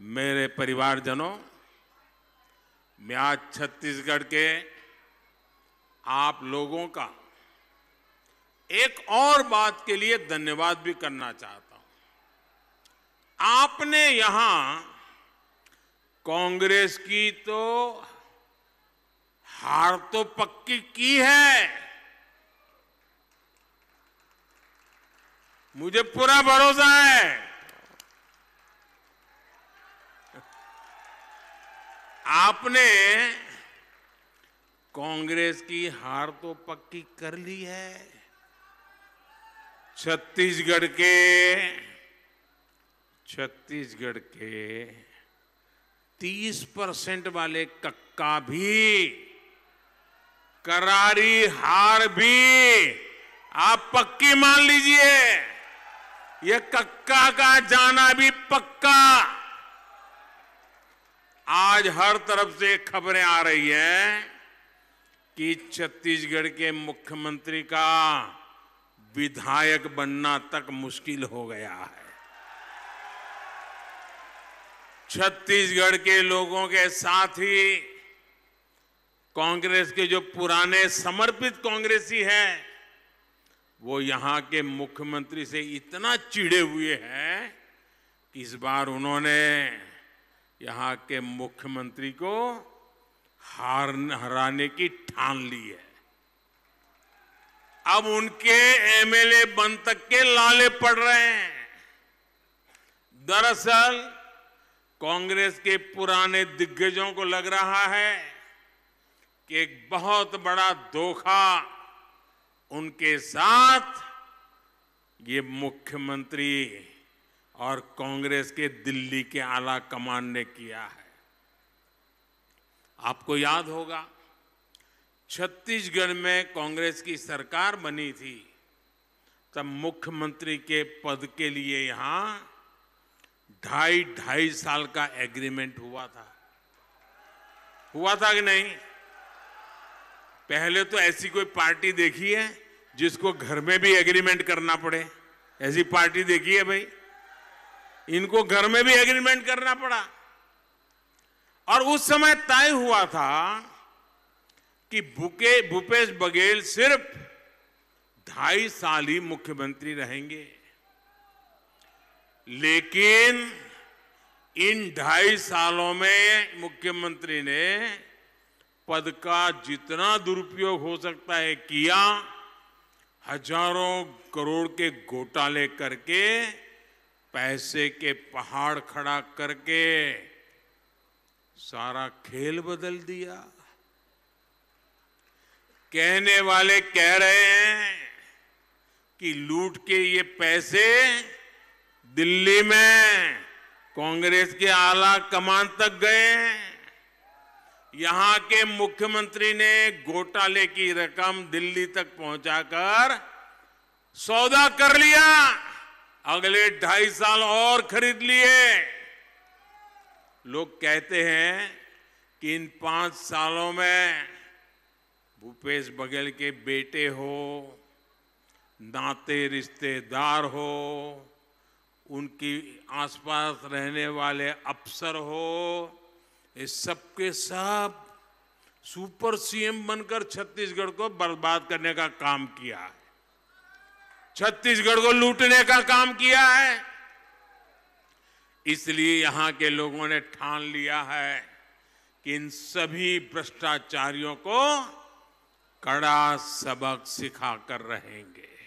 मेरे परिवारजनों मैं आज छत्तीसगढ़ के आप लोगों का एक और बात के लिए धन्यवाद भी करना चाहता हूं आपने यहां कांग्रेस की तो हार तो पक्की की है मुझे पूरा भरोसा है आपने कांग्रेस की हार तो पक्की कर ली है छत्तीसगढ़ के छत्तीसगढ़ के 30 परसेंट वाले कक्का भी करारी हार भी आप पक्की मान लीजिए यह कक्का का जाना भी पक्का आज हर तरफ से खबरें आ रही हैं कि छत्तीसगढ़ के मुख्यमंत्री का विधायक बनना तक मुश्किल हो गया है छत्तीसगढ़ के लोगों के साथ ही कांग्रेस के जो पुराने समर्पित कांग्रेसी हैं वो यहाँ के मुख्यमंत्री से इतना चिड़े हुए हैं कि इस बार उन्होंने यहाँ के मुख्यमंत्री को हार हराने की ठान ली है अब उनके एमएलए बन तक के लाले पड़ रहे हैं दरअसल कांग्रेस के पुराने दिग्गजों को लग रहा है कि एक बहुत बड़ा धोखा उनके साथ ये मुख्यमंत्री और कांग्रेस के दिल्ली के आला कमान ने किया है आपको याद होगा छत्तीसगढ़ में कांग्रेस की सरकार बनी थी तब मुख्यमंत्री के पद के लिए यहां ढाई ढाई साल का एग्रीमेंट हुआ था हुआ था कि नहीं पहले तो ऐसी कोई पार्टी देखी है जिसको घर में भी एग्रीमेंट करना पड़े ऐसी पार्टी देखी है भाई इनको घर में भी एग्रीमेंट करना पड़ा और उस समय तय हुआ था कि भूके भूपेश बघेल सिर्फ ढाई साल ही मुख्यमंत्री रहेंगे लेकिन इन ढाई सालों में मुख्यमंत्री ने पद का जितना दुरुपयोग हो सकता है किया हजारों करोड़ के घोटाले करके पैसे के पहाड़ खड़ा करके सारा खेल बदल दिया कहने वाले कह रहे हैं कि लूट के ये पैसे दिल्ली में कांग्रेस के आला कमान तक गए यहां के मुख्यमंत्री ने घोटाले की रकम दिल्ली तक पहुंचाकर सौदा कर लिया अगले ढाई साल और खरीद लिए लोग कहते हैं कि इन पांच सालों में भूपेश बघेल के बेटे हो नाते रिश्तेदार हो उनकी आसपास रहने वाले अफसर हो ये सबके सब सुपर सीएम बनकर छत्तीसगढ़ को बर्बाद करने का काम किया है छत्तीसगढ़ को लूटने का काम किया है इसलिए यहां के लोगों ने ठान लिया है कि इन सभी भ्रष्टाचारियों को कड़ा सबक सिखा कर रहेंगे